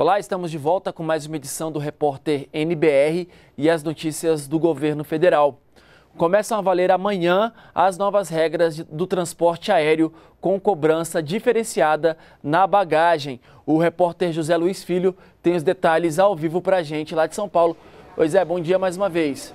Olá, estamos de volta com mais uma edição do Repórter NBR e as notícias do governo federal. Começam a valer amanhã as novas regras do transporte aéreo com cobrança diferenciada na bagagem. O repórter José Luiz Filho tem os detalhes ao vivo para a gente lá de São Paulo. Pois é, bom dia mais uma vez.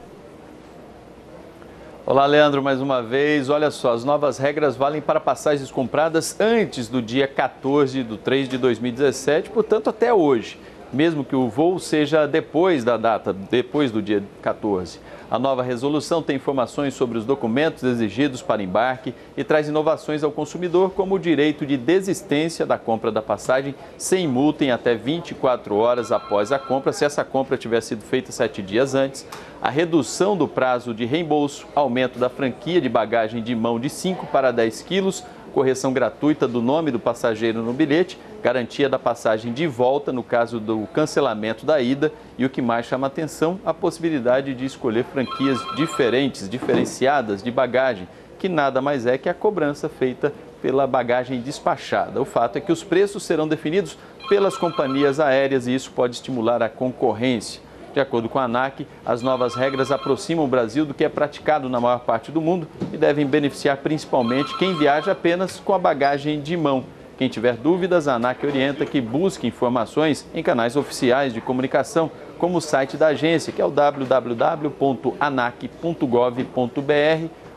Olá, Leandro, mais uma vez. Olha só, as novas regras valem para passagens compradas antes do dia 14 de 3 de 2017, portanto, até hoje mesmo que o voo seja depois da data, depois do dia 14. A nova resolução tem informações sobre os documentos exigidos para embarque e traz inovações ao consumidor, como o direito de desistência da compra da passagem sem multa em até 24 horas após a compra, se essa compra tiver sido feita sete dias antes, a redução do prazo de reembolso, aumento da franquia de bagagem de mão de 5 para 10 quilos, correção gratuita do nome do passageiro no bilhete garantia da passagem de volta no caso do cancelamento da ida e o que mais chama atenção, a possibilidade de escolher franquias diferentes, diferenciadas de bagagem, que nada mais é que a cobrança feita pela bagagem despachada. O fato é que os preços serão definidos pelas companhias aéreas e isso pode estimular a concorrência. De acordo com a ANAC, as novas regras aproximam o Brasil do que é praticado na maior parte do mundo e devem beneficiar principalmente quem viaja apenas com a bagagem de mão. Quem tiver dúvidas, a ANAC orienta que busque informações em canais oficiais de comunicação, como o site da agência, que é o www.anac.gov.br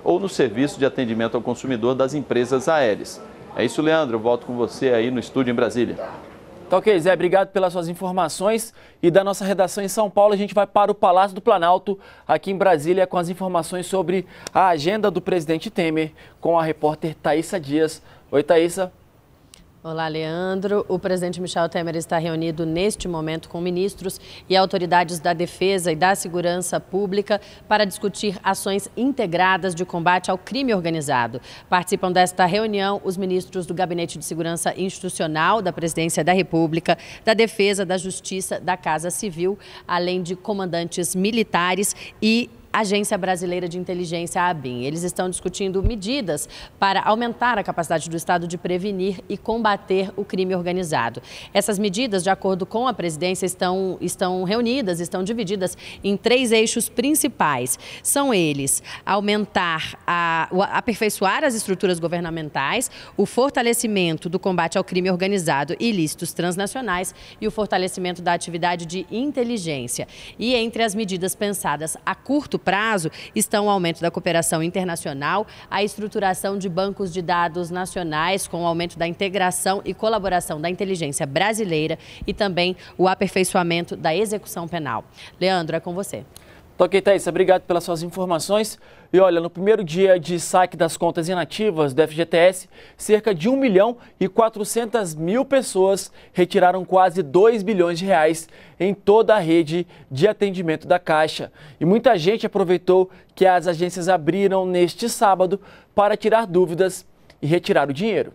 ou no serviço de atendimento ao consumidor das empresas aéreas. É isso, Leandro. Eu volto com você aí no estúdio em Brasília. Tá ok, Zé, obrigado pelas suas informações. E da nossa redação em São Paulo, a gente vai para o Palácio do Planalto, aqui em Brasília, com as informações sobre a agenda do presidente Temer, com a repórter Thaisa Dias. Oi, Thaisa. Olá, Leandro. O presidente Michel Temer está reunido neste momento com ministros e autoridades da defesa e da segurança pública para discutir ações integradas de combate ao crime organizado. Participam desta reunião os ministros do Gabinete de Segurança Institucional da Presidência da República, da Defesa, da Justiça, da Casa Civil, além de comandantes militares e Agência Brasileira de Inteligência, a ABIN. Eles estão discutindo medidas para aumentar a capacidade do Estado de prevenir e combater o crime organizado. Essas medidas, de acordo com a presidência, estão, estão reunidas, estão divididas em três eixos principais. São eles aumentar, a, aperfeiçoar as estruturas governamentais, o fortalecimento do combate ao crime organizado e ilícitos transnacionais e o fortalecimento da atividade de inteligência. E entre as medidas pensadas a curto curto prazo estão o aumento da cooperação internacional, a estruturação de bancos de dados nacionais, com o aumento da integração e colaboração da inteligência brasileira e também o aperfeiçoamento da execução penal. Leandro, é com você. Então, ok, Thaís, obrigado pelas suas informações. E olha, no primeiro dia de saque das contas inativas do FGTS, cerca de 1 milhão e 400 mil pessoas retiraram quase 2 bilhões de reais em toda a rede de atendimento da Caixa. E muita gente aproveitou que as agências abriram neste sábado para tirar dúvidas e retirar o dinheiro.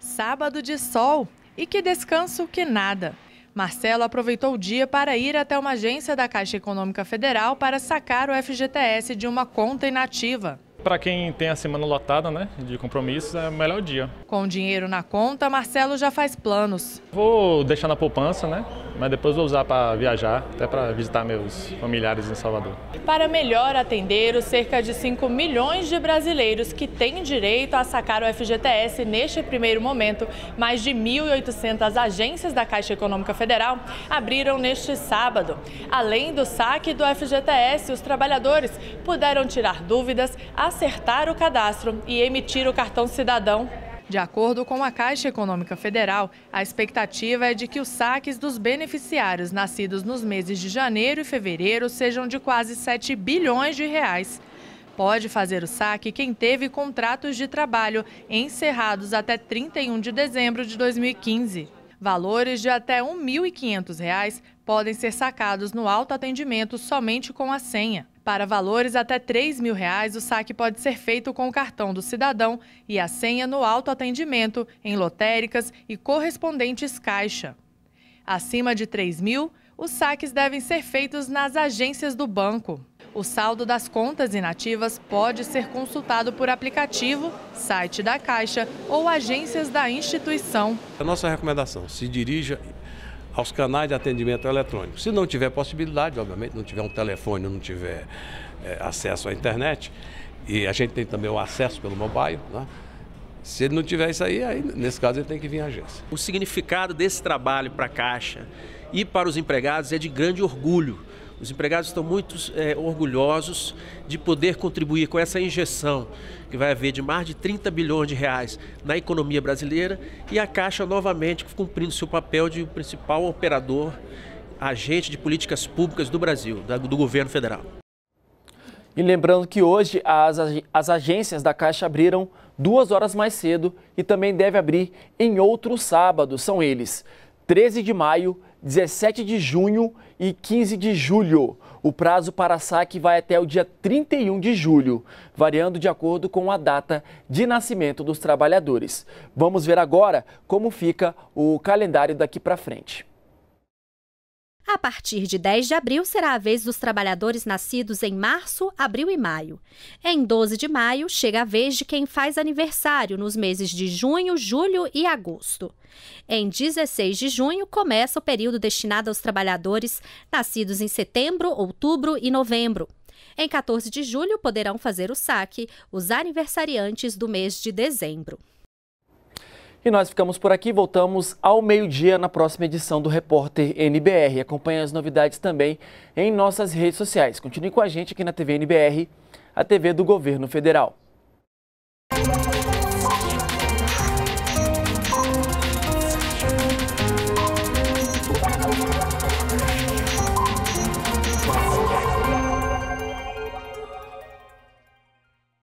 Sábado de sol e que descanso que nada. Marcelo aproveitou o dia para ir até uma agência da Caixa Econômica Federal para sacar o FGTS de uma conta inativa. Para quem tem a semana lotada né, de compromissos, é o melhor dia. Com o dinheiro na conta, Marcelo já faz planos. Vou deixar na poupança, né? mas depois vou usar para viajar, até para visitar meus familiares em Salvador. Para melhor atender os cerca de 5 milhões de brasileiros que têm direito a sacar o FGTS neste primeiro momento, mais de 1.800 agências da Caixa Econômica Federal abriram neste sábado. Além do saque do FGTS, os trabalhadores puderam tirar dúvidas, acertar o cadastro e emitir o cartão cidadão de acordo com a Caixa Econômica Federal, a expectativa é de que os saques dos beneficiários nascidos nos meses de janeiro e fevereiro sejam de quase 7 bilhões de reais. Pode fazer o saque quem teve contratos de trabalho encerrados até 31 de dezembro de 2015. Valores de até R$ 1.500 podem ser sacados no autoatendimento somente com a senha. Para valores até 3 mil reais, o saque pode ser feito com o cartão do cidadão e a senha no autoatendimento, em lotéricas e correspondentes caixa. Acima de 3 mil, os saques devem ser feitos nas agências do banco. O saldo das contas inativas pode ser consultado por aplicativo, site da Caixa ou agências da instituição. A nossa recomendação: se dirija aos canais de atendimento eletrônico. Se não tiver possibilidade, obviamente, não tiver um telefone, não tiver é, acesso à internet, e a gente tem também o acesso pelo mobile, né? Se ele não tiver isso aí, aí, nesse caso ele tem que vir à agência. O significado desse trabalho para a Caixa e para os empregados é de grande orgulho. Os empregados estão muito é, orgulhosos de poder contribuir com essa injeção que vai haver de mais de 30 bilhões de reais na economia brasileira e a Caixa novamente cumprindo seu papel de principal operador, agente de políticas públicas do Brasil, do governo federal. E lembrando que hoje as, as agências da Caixa abriram duas horas mais cedo e também deve abrir em outro sábado. São eles 13 de maio 17 de junho e 15 de julho. O prazo para saque vai até o dia 31 de julho, variando de acordo com a data de nascimento dos trabalhadores. Vamos ver agora como fica o calendário daqui para frente. A partir de 10 de abril será a vez dos trabalhadores nascidos em março, abril e maio. Em 12 de maio, chega a vez de quem faz aniversário nos meses de junho, julho e agosto. Em 16 de junho, começa o período destinado aos trabalhadores nascidos em setembro, outubro e novembro. Em 14 de julho, poderão fazer o saque os aniversariantes do mês de dezembro. E nós ficamos por aqui, voltamos ao meio-dia na próxima edição do Repórter NBR. Acompanhe as novidades também em nossas redes sociais. Continue com a gente aqui na TV NBR, a TV do Governo Federal.